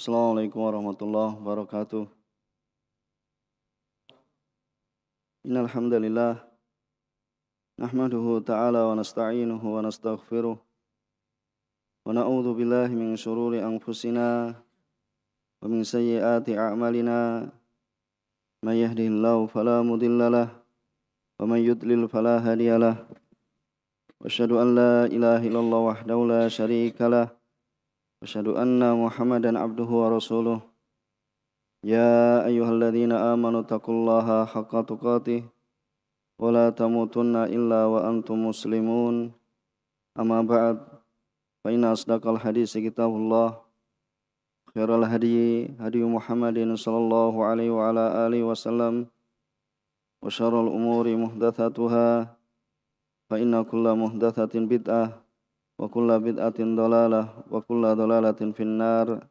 Assalamualaikum warahmatullahi wabarakatuh. Innal hamdalillah nahmaduhu ta'ala wa nasta'inuhu wa nastaghfiruh wa na'udzu billahi min shururi anfusina wa min sayyiati a'malina may yahdihillahu fala mudilla lah wa may yudlil fala hadiya wa asyhadu an la ilaha illallah wahdahu la أشهد أن محمدا عبده ورسوله يا أيها الذين آمنوا اتقوا الله حق تقاته ولا تموتن إلا وأنتم مسلمون أما بعد فإن أصدق الحديث كتاب الله خير الهدي هدي محمد صلى الله عليه وعلى آله وسلم وشر الأمور محدثاتها فإن كل محدثة بدعة wa kulla bid'atin dalalah wa kulla dalalatin finnar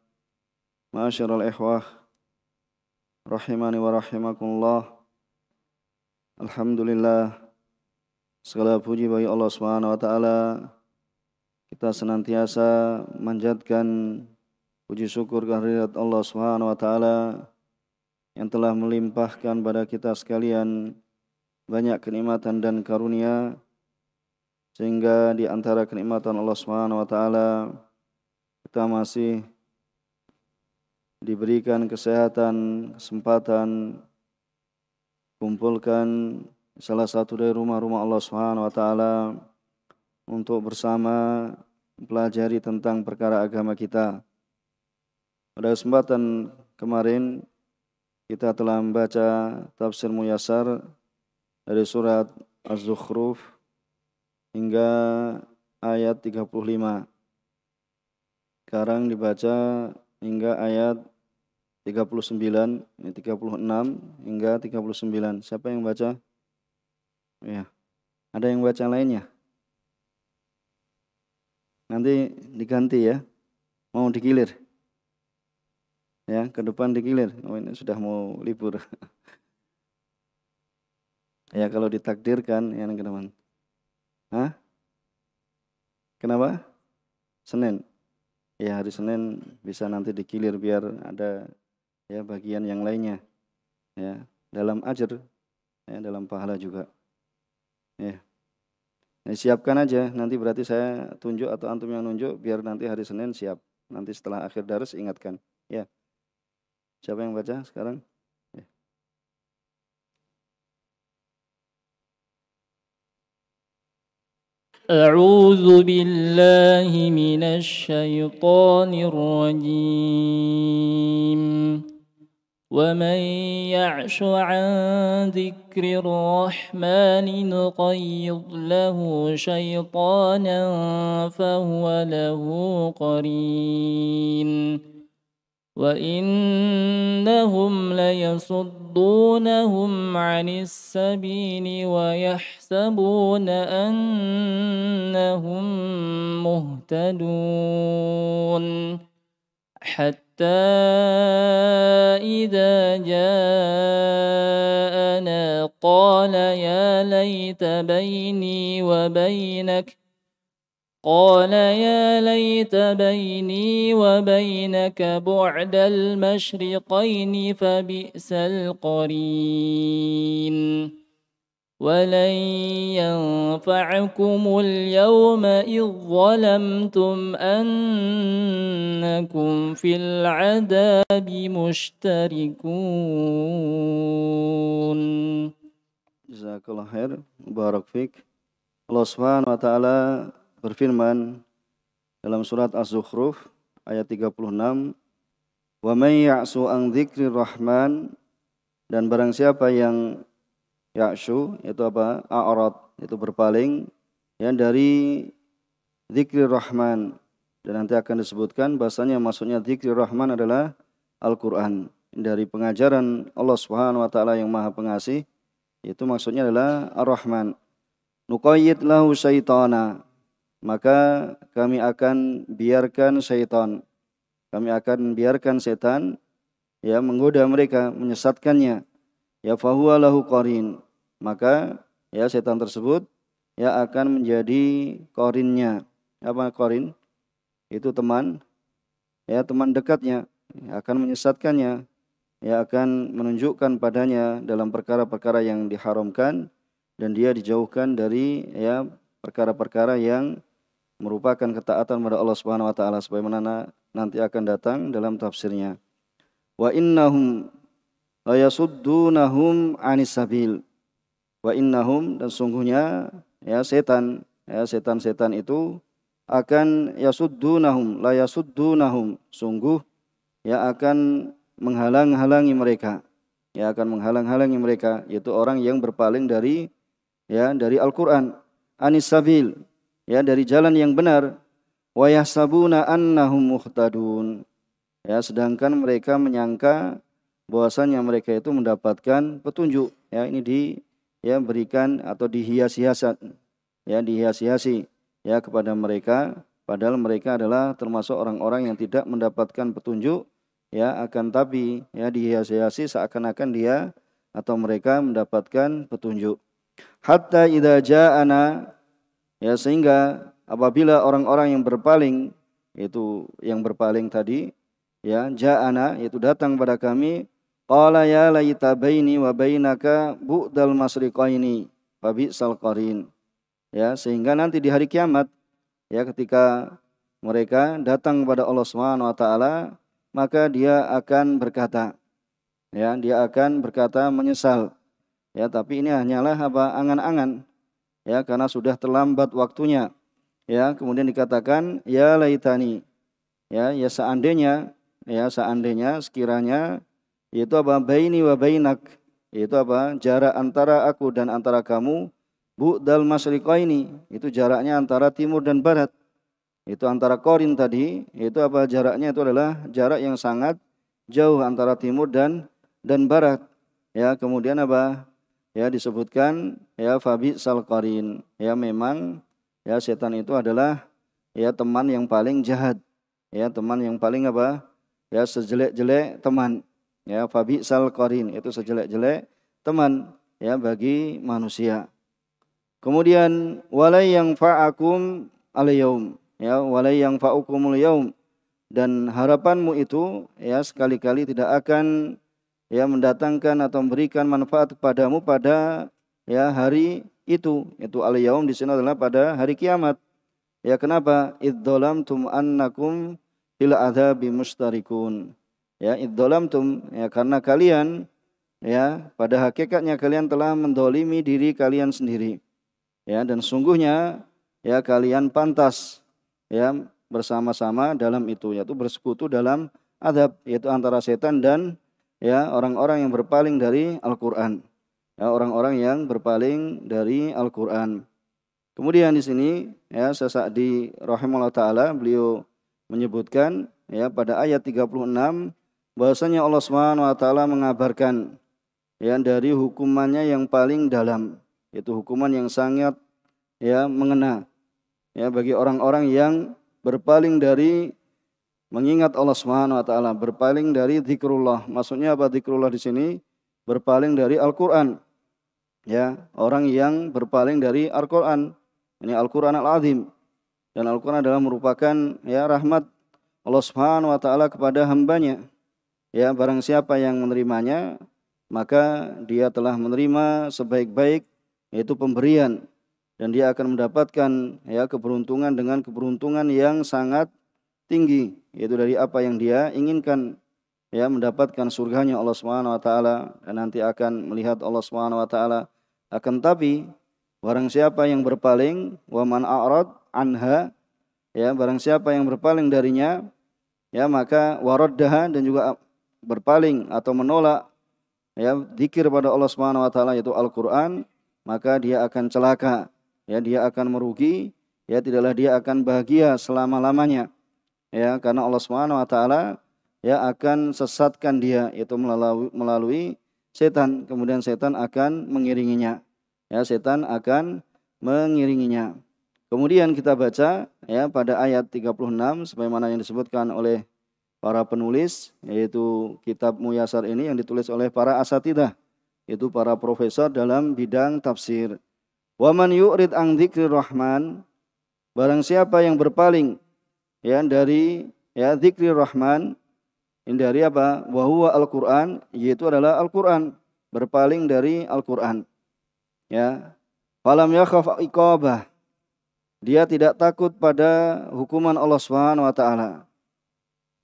ma'asyiral ikhwah rahimani wa rahimakumullah alhamdulillah segala puji bagi Allah Subhanahu wa taala kita senantiasa manjatkan puji syukur kehadirat Allah Subhanahu wa taala yang telah melimpahkan pada kita sekalian banyak kenikmatan dan karunia sehingga di antara kenikmatan Allah Subhanahu wa taala kita masih diberikan kesehatan, kesempatan kumpulkan salah satu dari rumah-rumah Allah Subhanahu wa taala untuk bersama pelajari tentang perkara agama kita. Pada kesempatan kemarin kita telah membaca tafsir Muyasar dari surat Az-Zukhruf hingga ayat 35. Sekarang dibaca hingga ayat 39, 36 hingga 39. Siapa yang baca? Ya. Ada yang baca lainnya? Nanti diganti ya. Mau digilir. Ya, ke depan digilir. Oh, ini sudah mau libur. ya kalau ditakdirkan ya teman-teman Hah? Kenapa? Senin. Ya hari Senin bisa nanti dikilir biar ada ya bagian yang lainnya. Ya, dalam ajar ya dalam pahala juga. Ya. Nah, siapkan aja nanti berarti saya tunjuk atau antum yang nunjuk biar nanti hari Senin siap. Nanti setelah akhir darus ingatkan. Ya. Siapa yang baca sekarang? أعوذ بالله من الشيطان الرجيم ومن يعش عن ذكر الرحمن نقيض له شيطانا فهو له قرين وإنهم ليصدونهم عن السبيل ويحسبون أنهم مهتدون حتى إذا جاءنا قال يا ليت بيني وبينك قال يا ليت بيني وبينك بعد المشرقين فبئس القرين ولن ينفعكم اليوم إذ ظلمتم أنكم في العذاب مشتركون جزاك الله خير بارك فيك الله سبحانه وتعالى berfirman dalam surat Az-Zukhruf ayat 36, "Wa may ya'su an rahman" dan barang siapa yang ya'su itu apa? a'rad, itu berpaling yang dari zikri rahman dan nanti akan disebutkan bahasanya maksudnya zikri rahman adalah Al-Qur'an dari pengajaran Allah Subhanahu wa taala yang Maha Pengasih itu maksudnya adalah Ar-Rahman. Nuqayyid lahu syaitana maka kami akan biarkan syaitan. Kami akan biarkan setan ya menggoda mereka, menyesatkannya. Ya fahuwa lahu qarin. Maka ya setan tersebut ya akan menjadi korinnya. Apa korin? Itu teman ya teman dekatnya akan menyesatkannya ya akan menunjukkan padanya dalam perkara-perkara yang diharamkan dan dia dijauhkan dari ya perkara-perkara yang merupakan ketaatan kepada Allah Subhanahu wa taala sebagaimana nanti akan datang dalam tafsirnya. Wa innahum la yasuddunahum anis Wa innahum dan sungguhnya ya setan, ya setan-setan itu akan yasuddunahum la yasuddunahum sungguh ya akan menghalang-halangi mereka ya akan menghalang-halangi mereka yaitu orang yang berpaling dari ya dari Al-Qur'an anisabil ya dari jalan yang benar wa yahsabuna annahum muhtadun ya sedangkan mereka menyangka bahwasanya mereka itu mendapatkan petunjuk ya ini di ya berikan atau dihias-hiasan ya dihias-hiasi ya kepada mereka padahal mereka adalah termasuk orang-orang yang tidak mendapatkan petunjuk ya akan tapi ya dihias-hiasi seakan-akan dia atau mereka mendapatkan petunjuk hatta idza ja'ana Ya sehingga apabila orang-orang yang berpaling itu yang berpaling tadi ya ja'ana yaitu datang pada kami qala ya laita baini wa bainaka bu'dal masriqaini fabi salqarin ya sehingga nanti di hari kiamat ya ketika mereka datang kepada Allah Subhanahu wa taala maka dia akan berkata ya dia akan berkata menyesal ya tapi ini hanyalah apa angan-angan ya karena sudah terlambat waktunya ya kemudian dikatakan ya laitani ya ya seandainya ya seandainya sekiranya yaitu apa baini wa bainak yaitu apa jarak antara aku dan antara kamu bu bu'dal ini itu jaraknya antara timur dan barat itu antara korin tadi itu apa jaraknya itu adalah jarak yang sangat jauh antara timur dan dan barat ya kemudian apa ya disebutkan ya fabi salqarin ya memang ya setan itu adalah ya teman yang paling jahat ya teman yang paling apa ya sejelek-jelek teman ya fabi salqarin itu sejelek-jelek teman ya bagi manusia kemudian walai yang fa'akum alayyum ya walai yang fa'ukumul yaum dan harapanmu itu ya sekali-kali tidak akan ya mendatangkan atau memberikan manfaat kepadamu pada ya hari itu itu al yaum di sini adalah pada hari kiamat ya kenapa tum annakum fil adzabi mustarikun ya tum ya karena kalian ya pada hakikatnya kalian telah mendolimi diri kalian sendiri ya dan sungguhnya ya kalian pantas ya bersama-sama dalam itu yaitu bersekutu dalam adab yaitu antara setan dan ya orang-orang yang berpaling dari Al-Qur'an. Ya, orang-orang yang berpaling dari Al-Qur'an. Kemudian di sini ya sesak di rahimahullah taala beliau menyebutkan ya pada ayat 36 bahwasanya Allah Subhanahu wa taala mengabarkan ya dari hukumannya yang paling dalam yaitu hukuman yang sangat ya mengena ya bagi orang-orang yang berpaling dari mengingat Allah Subhanahu wa taala, berpaling dari zikrullah. Maksudnya apa zikrullah di sini? Berpaling dari Al-Qur'an. Ya, orang yang berpaling dari Al-Qur'an. Ini Al-Qur'an Al-Azim. Dan Al-Qur'an adalah merupakan ya rahmat Allah Subhanahu wa taala kepada hambanya. Ya, barang siapa yang menerimanya, maka dia telah menerima sebaik-baik yaitu pemberian dan dia akan mendapatkan ya keberuntungan dengan keberuntungan yang sangat tinggi yaitu dari apa yang dia inginkan ya mendapatkan surganya Allah Subhanahu wa taala dan nanti akan melihat Allah Subhanahu wa taala akan tapi barang siapa yang berpaling wa man a'rad anha ya barang siapa yang berpaling darinya ya maka waraddaha dan juga berpaling atau menolak ya zikir pada Allah Subhanahu wa taala yaitu Al-Qur'an maka dia akan celaka ya dia akan merugi ya tidaklah dia akan bahagia selama-lamanya ya karena Allah Subhanahu wa taala ya akan sesatkan dia yaitu melalui, melalui setan kemudian setan akan mengiringinya ya setan akan mengiringinya kemudian kita baca ya pada ayat 36 sebagaimana yang disebutkan oleh para penulis yaitu kitab Muyasar ini yang ditulis oleh para asatidah yaitu para profesor dalam bidang tafsir waman yu'rid ang dzikri rahman barang siapa yang berpaling ya dari ya zikri rahman dari apa bahwa al-Quran yaitu adalah Al-Quran berpaling dari Al-Quran ya falam yakhaf iqabah dia tidak takut pada hukuman Allah Subhanahu wa taala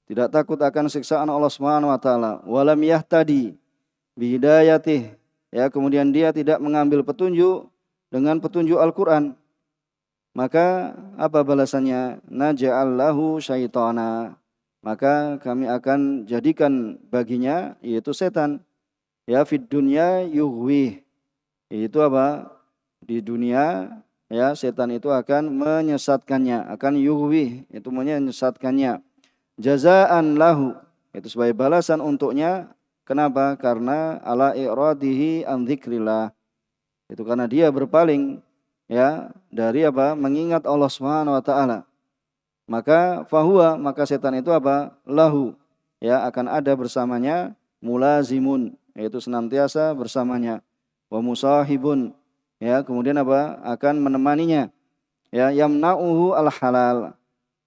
tidak takut akan siksaan Allah Subhanahu wa taala walam yahtadi bihidayatih ya kemudian dia tidak mengambil petunjuk dengan petunjuk Al-Qur'an maka apa balasannya? Naja'allahu syaitana. Maka kami akan jadikan baginya yaitu setan. Ya fid dunya yuhwi. Itu apa? Di dunia ya setan itu akan menyesatkannya, akan yuhwi. itu menyesatkannya. Jazaan lahu. Itu sebagai balasan untuknya. Kenapa? Karena ala i'radihi an Itu karena dia berpaling ya dari apa mengingat Allah Subhanahu wa taala maka fahuwa maka setan itu apa lahu ya akan ada bersamanya mulazimun yaitu senantiasa bersamanya wa musahibun ya kemudian apa akan menemaninya ya yamna'uhu al halal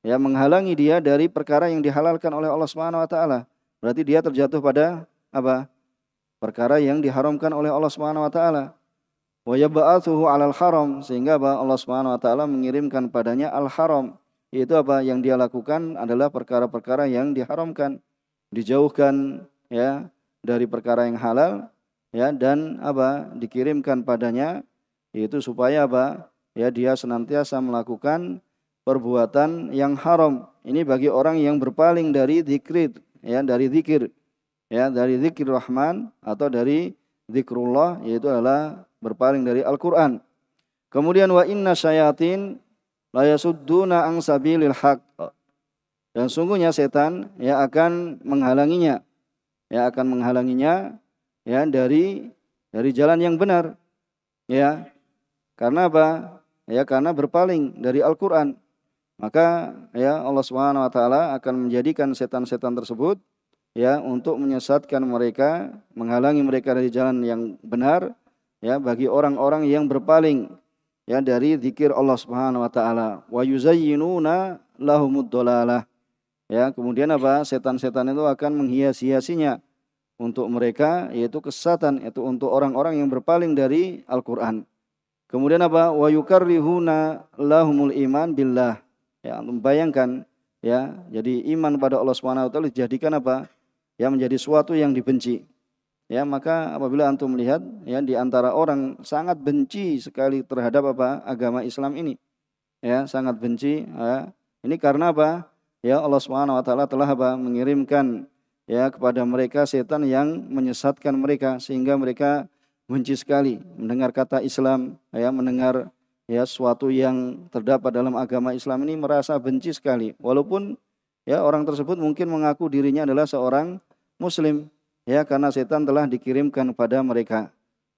ya menghalangi dia dari perkara yang dihalalkan oleh Allah Subhanahu wa taala berarti dia terjatuh pada apa perkara yang diharamkan oleh Allah Subhanahu wa taala wa 'alal haram sehingga apa Allah Subhanahu wa taala mengirimkan padanya al haram yaitu apa yang dia lakukan adalah perkara-perkara yang diharamkan dijauhkan ya dari perkara yang halal ya dan apa dikirimkan padanya yaitu supaya apa ya dia senantiasa melakukan perbuatan yang haram ini bagi orang yang berpaling dari zikir ya dari zikir ya dari zikir Rahman atau dari zikrullah yaitu adalah berpaling dari Al-Qur'an. Kemudian wa inna syayatin la yasudduna an sabilil haq. Dan sungguhnya setan ya akan menghalanginya. Ya akan menghalanginya ya dari dari jalan yang benar. Ya. Karena apa? Ya karena berpaling dari Al-Qur'an. Maka ya Allah Subhanahu wa taala akan menjadikan setan-setan tersebut ya untuk menyesatkan mereka, menghalangi mereka dari jalan yang benar ya bagi orang-orang yang berpaling ya dari zikir Allah Subhanahu wa taala. Wa yuzayyinuna lahumud Ya, kemudian apa? Setan-setan itu akan menghias-hiasinya untuk mereka yaitu kesatan yaitu untuk orang-orang yang berpaling dari Al-Qur'an. Kemudian apa? Wa yukarrihuna lahumul iman billah. Ya, bayangkan ya. Jadi iman pada Allah Subhanahu wa taala dijadikan apa? ya menjadi suatu yang dibenci. Ya, maka apabila antum melihat ya di antara orang sangat benci sekali terhadap apa agama Islam ini. Ya, sangat benci ya. Ini karena apa? Ya Allah Subhanahu wa taala telah apa mengirimkan ya kepada mereka setan yang menyesatkan mereka sehingga mereka benci sekali mendengar kata Islam, ya mendengar ya suatu yang terdapat dalam agama Islam ini merasa benci sekali walaupun ya orang tersebut mungkin mengaku dirinya adalah seorang muslim ya karena setan telah dikirimkan pada mereka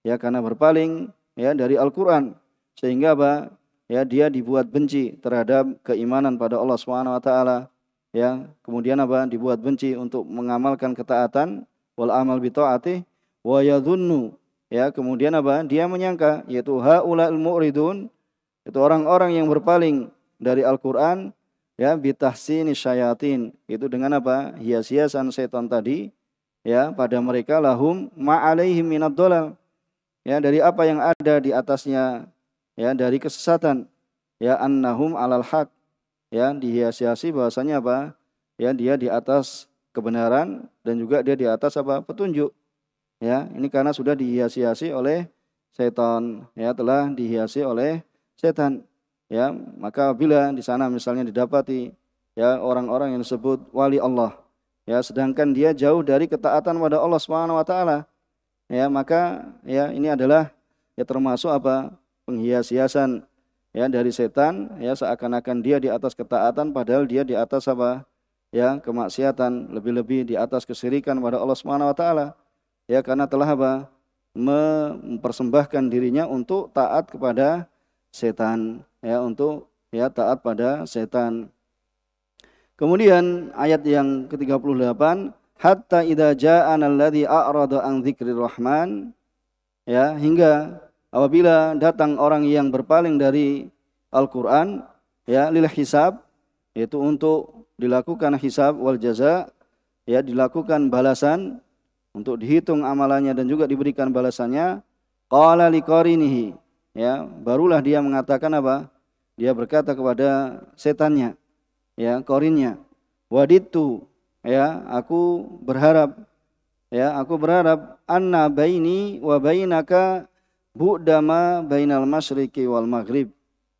ya karena berpaling ya dari Al-Qur'an sehingga apa ya dia dibuat benci terhadap keimanan pada Allah Subhanahu wa taala ya kemudian apa dibuat benci untuk mengamalkan ketaatan wal amal bi taatih wa yadhunnu ya kemudian apa dia menyangka yaitu al mu'ridun itu orang-orang yang berpaling dari Al-Qur'an ya bitahsini syayatin itu dengan apa hias-hiasan setan tadi ya pada mereka lahum ma'alaihim minad dolal ya dari apa yang ada di atasnya ya dari kesesatan ya annahum alal haq ya dihias-hiasi bahasanya apa ya dia di atas kebenaran dan juga dia di atas apa petunjuk ya ini karena sudah dihias-hiasi oleh setan ya telah dihiasi oleh setan ya maka bila di sana misalnya didapati ya orang-orang yang disebut wali Allah ya sedangkan dia jauh dari ketaatan pada Allah Subhanahu wa taala ya maka ya ini adalah ya termasuk apa penghias-hiasan ya dari setan ya seakan-akan dia di atas ketaatan padahal dia di atas apa ya kemaksiatan lebih-lebih di atas kesirikan pada Allah Subhanahu wa taala ya karena telah apa mempersembahkan dirinya untuk taat kepada setan ya untuk ya taat pada setan. Kemudian ayat yang ke-38 hatta idza ja'ana alladhi a'rada an dzikri rahman ya hingga apabila datang orang yang berpaling dari Al-Qur'an ya lil hisab yaitu untuk dilakukan hisab wal jaza ya dilakukan balasan untuk dihitung amalannya dan juga diberikan balasannya qala liqarinihi ya barulah dia mengatakan apa dia berkata kepada setannya ya korinnya waditu ya aku berharap ya aku berharap anna baini wa bainaka bu'dama bainal masyriqi wal maghrib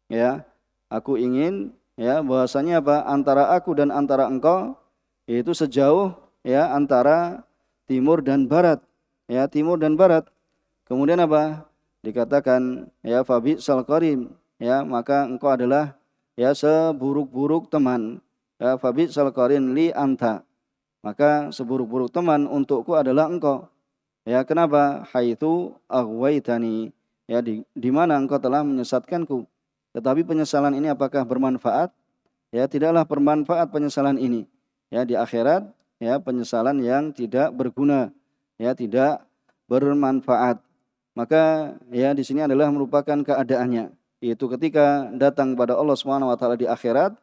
ya aku ingin ya bahwasanya apa antara aku dan antara engkau yaitu sejauh ya antara timur dan barat ya timur dan barat kemudian apa dikatakan ya fabi salqarim ya maka engkau adalah ya seburuk-buruk teman ya fabi salkorin li anta maka seburuk-buruk teman untukku adalah engkau ya kenapa haitsu aghwaitani ya di, di mana engkau telah menyesatkanku tetapi penyesalan ini apakah bermanfaat ya tidaklah bermanfaat penyesalan ini ya di akhirat ya penyesalan yang tidak berguna ya tidak bermanfaat maka ya di sini adalah merupakan keadaannya yaitu ketika datang kepada Allah Subhanahu wa taala di akhirat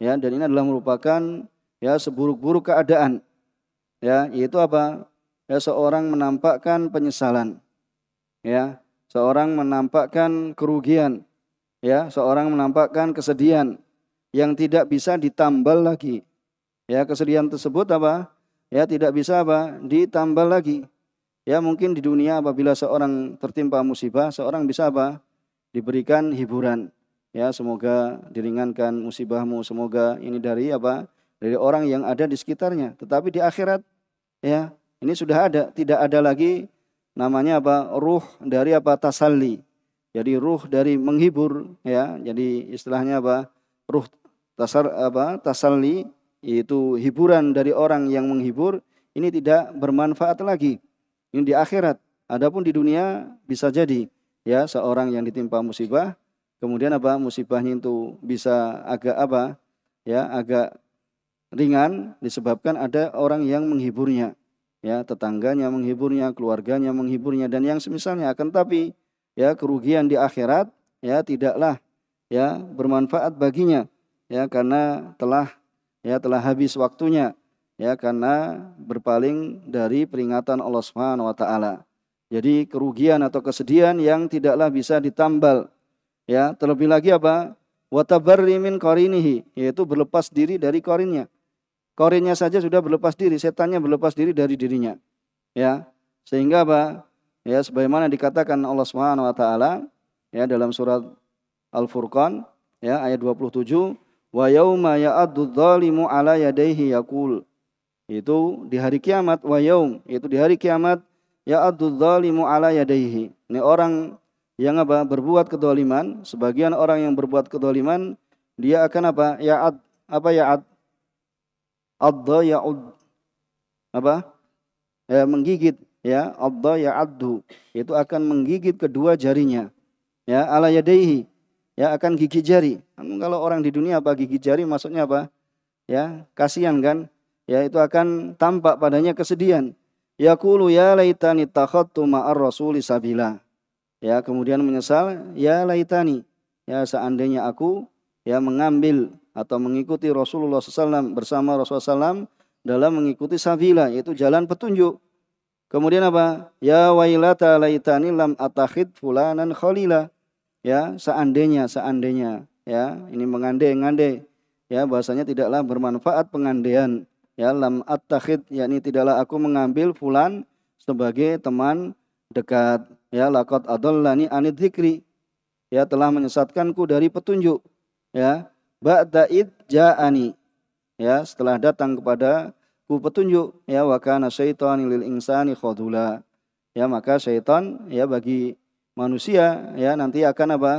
ya dan ini adalah merupakan ya seburuk-buruk keadaan ya yaitu apa ya seorang menampakkan penyesalan ya seorang menampakkan kerugian ya seorang menampakkan kesedihan yang tidak bisa ditambal lagi ya kesedihan tersebut apa ya tidak bisa apa ditambal lagi Ya mungkin di dunia apabila seorang tertimpa musibah, seorang bisa apa? Diberikan hiburan. Ya semoga diringankan musibahmu, semoga ini dari apa? Dari orang yang ada di sekitarnya. Tetapi di akhirat, ya ini sudah ada, tidak ada lagi namanya apa? Ruh dari apa? Tasalli. Jadi ruh dari menghibur, ya. Jadi istilahnya apa? Ruh tasar apa? Tasalli itu hiburan dari orang yang menghibur ini tidak bermanfaat lagi ini di akhirat. Adapun di dunia bisa jadi ya seorang yang ditimpa musibah kemudian apa musibahnya itu bisa agak apa ya agak ringan disebabkan ada orang yang menghiburnya ya tetangganya menghiburnya keluarganya menghiburnya dan yang semisalnya akan tapi ya kerugian di akhirat ya tidaklah ya bermanfaat baginya ya karena telah ya telah habis waktunya ya karena berpaling dari peringatan Allah Subhanahu wa taala. Jadi kerugian atau kesedihan yang tidaklah bisa ditambal. Ya, terlebih lagi apa? Watabarri min qarinihi, yaitu berlepas diri dari korinnya. Korinnya saja sudah berlepas diri, setannya berlepas diri dari dirinya. Ya. Sehingga apa? Ya, sebagaimana dikatakan Allah Subhanahu wa taala ya dalam surat Al-Furqan ya ayat 27 wa yauma ya'addu dzalimu ala yadayhi yaqul itu di hari kiamat wa yaum, itu di hari kiamat ya adzalimu ala yadaihi. Ini orang yang apa? berbuat kedoliman, sebagian orang yang berbuat kedoliman dia akan apa? ya ad apa ya ya'ad? Adda ya'ud apa? Ya, menggigit ya, adda ya'addu. Itu akan menggigit kedua jarinya. Ya, ala yadaihi. Ya, akan gigi jari. kalau orang di dunia apa gigi jari maksudnya apa? Ya, kasihan kan? ya itu akan tampak padanya kesedihan. Yaqulu ya laitani takhattu ma'ar rasuli sabila. Ya, kemudian menyesal, ya laitani. Ya, seandainya aku ya mengambil atau mengikuti Rasulullah SAW bersama Rasulullah SAW dalam mengikuti sabila yaitu jalan petunjuk. Kemudian apa? Ya wailata laitani lam atakhid fulanan khalila. Ya, seandainya seandainya ya, ini mengandai-ngandai. Ya, bahasanya tidaklah bermanfaat pengandaian ya lam attakhid yakni tidaklah aku mengambil fulan sebagai teman dekat ya laqad adallani anid dzikri ya telah menyesatkanku dari petunjuk ya ba'da id ja'ani ya setelah datang kepada ku petunjuk ya wa kana syaitani lil insani khadula ya maka syaitan ya bagi manusia ya nanti akan apa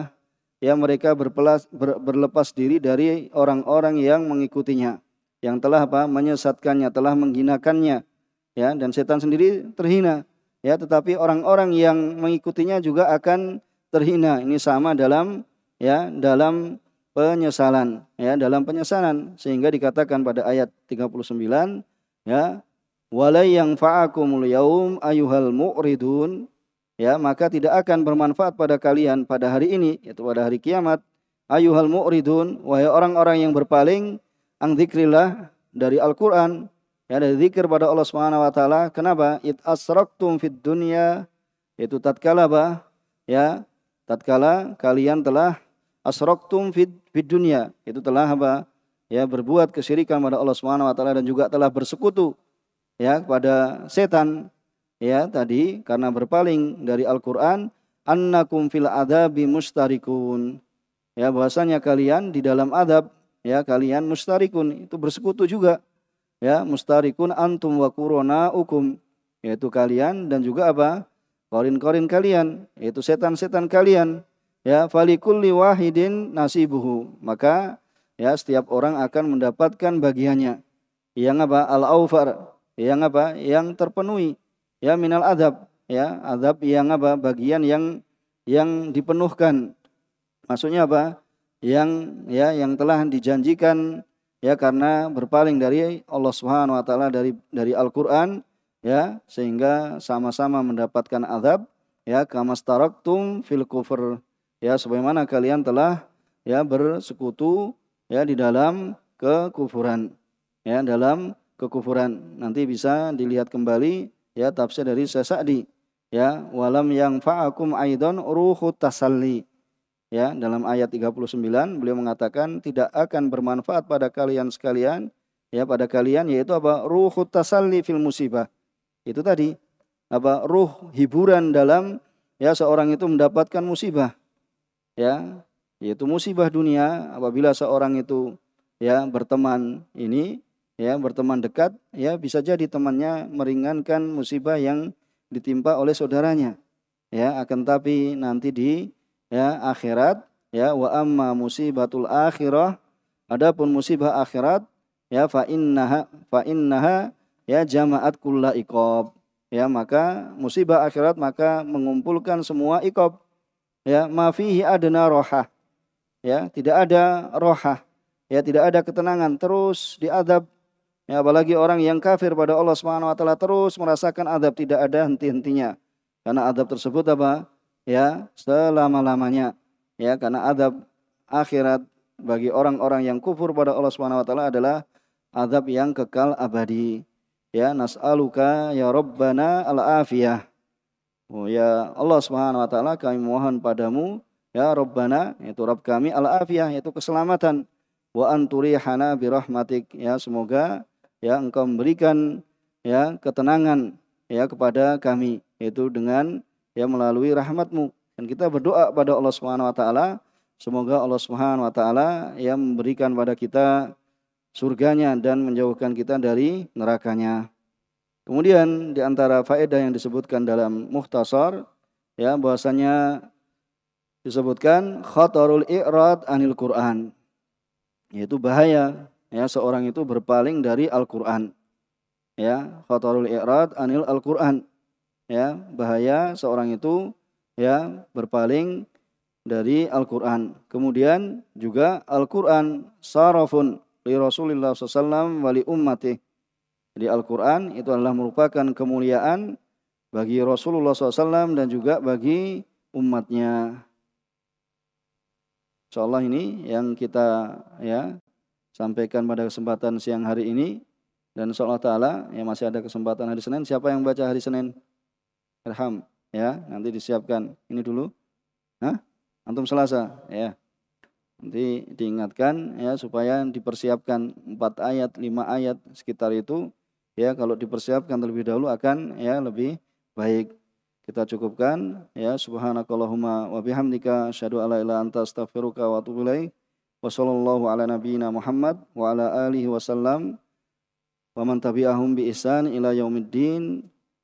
ya mereka berpelas, ber, berlepas diri dari orang-orang yang mengikutinya yang telah apa menyesatkannya, telah menghinakannya. Ya, dan setan sendiri terhina. Ya, tetapi orang-orang yang mengikutinya juga akan terhina. Ini sama dalam ya, dalam penyesalan, ya, dalam penyesalan sehingga dikatakan pada ayat 39 ya, walai yang fa'akumul yaum ayuhal mu'ridun ya maka tidak akan bermanfaat pada kalian pada hari ini yaitu pada hari kiamat ayuhal mu'ridun wahai orang-orang yang berpaling ang dzikrillah dari Al-Qur'an ya dari zikir pada Allah Subhanahu wa taala. Kenapa? It asraktum fid dunya yaitu tatkala apa? ya tatkala kalian telah asraktum fid, fid dunya itu telah apa ya berbuat kesyirikan pada Allah Subhanahu wa taala dan juga telah bersekutu ya kepada setan ya tadi karena berpaling dari Al-Qur'an annakum fil adabi mustarikun ya bahasanya kalian di dalam adab ya kalian mustarikun itu bersekutu juga ya mustarikun antum wa kurona ukum yaitu kalian dan juga apa korin-korin kalian yaitu setan-setan kalian ya falikulli wahidin nasibuhu maka ya setiap orang akan mendapatkan bagiannya yang apa al aufar yang apa yang terpenuhi ya minal adab ya adab yang apa bagian yang yang dipenuhkan maksudnya apa yang ya yang telah dijanjikan ya karena berpaling dari Allah Subhanahu wa taala dari dari Al-Qur'an ya sehingga sama-sama mendapatkan azab ya kamastaraktum fil kufur ya sebagaimana kalian telah ya bersekutu ya di dalam kekufuran ya dalam kekufuran nanti bisa dilihat kembali ya tafsir dari Sa'di ya walam yang fa'akum aidon ruhu tasalli ya dalam ayat 39 beliau mengatakan tidak akan bermanfaat pada kalian sekalian ya pada kalian yaitu apa ruhu tasalli fil musibah itu tadi apa ruh hiburan dalam ya seorang itu mendapatkan musibah ya yaitu musibah dunia apabila seorang itu ya berteman ini ya berteman dekat ya bisa jadi temannya meringankan musibah yang ditimpa oleh saudaranya ya akan tapi nanti di ya akhirat ya wa amma musibatul akhirah adapun musibah akhirat ya fa innaha fa innaha ya jamaat kulla iqab ya maka musibah akhirat maka mengumpulkan semua iqab ya ma fihi adna roha ya tidak ada roha ya tidak ada ketenangan terus diadab ya apalagi orang yang kafir pada Allah Subhanahu wa taala terus merasakan adab tidak ada henti-hentinya karena adab tersebut apa ya selama-lamanya ya karena adab akhirat bagi orang-orang yang kufur pada Allah Subhanahu wa taala adalah adab yang kekal abadi ya nas'aluka ya rabbana al afiyah oh ya Allah Subhanahu wa taala kami mohon padamu ya rabbana yaitu rabb kami al afiyah yaitu keselamatan wa anturihana bi rahmatik ya semoga ya engkau memberikan ya ketenangan ya kepada kami yaitu dengan ya melalui rahmatmu dan kita berdoa pada Allah Subhanahu wa taala semoga Allah Subhanahu wa taala yang memberikan pada kita surganya dan menjauhkan kita dari nerakanya. Kemudian di antara faedah yang disebutkan dalam muhtasar ya bahwasanya disebutkan khatarul i'rad anil Qur'an yaitu bahaya ya seorang itu berpaling dari Al-Qur'an ya khatarul i'rad anil Al-Qur'an ya bahaya seorang itu ya berpaling dari Al-Qur'an. Kemudian juga Al-Qur'an sarafun li Rasulillah SAW wali ummati. Jadi Al-Qur'an itu adalah merupakan kemuliaan bagi Rasulullah SAW dan juga bagi umatnya. Insya ini yang kita ya sampaikan pada kesempatan siang hari ini dan insya Allah Taala ya masih ada kesempatan hari Senin. Siapa yang baca hari Senin? Ilham ya, nanti disiapkan ini dulu. Hah? Antum Selasa ya. Nanti diingatkan ya supaya dipersiapkan 4 ayat, 5 ayat sekitar itu ya kalau dipersiapkan terlebih dahulu akan ya lebih baik. Kita cukupkan ya subhanakallahumma wa bihamdika asyhadu alla ilaha anta astaghfiruka wa atubu Wa sallallahu ala nabiyyina Muhammad wa ala alihi wasallam wa man tabi'ahum bi ihsan ila yaumiddin.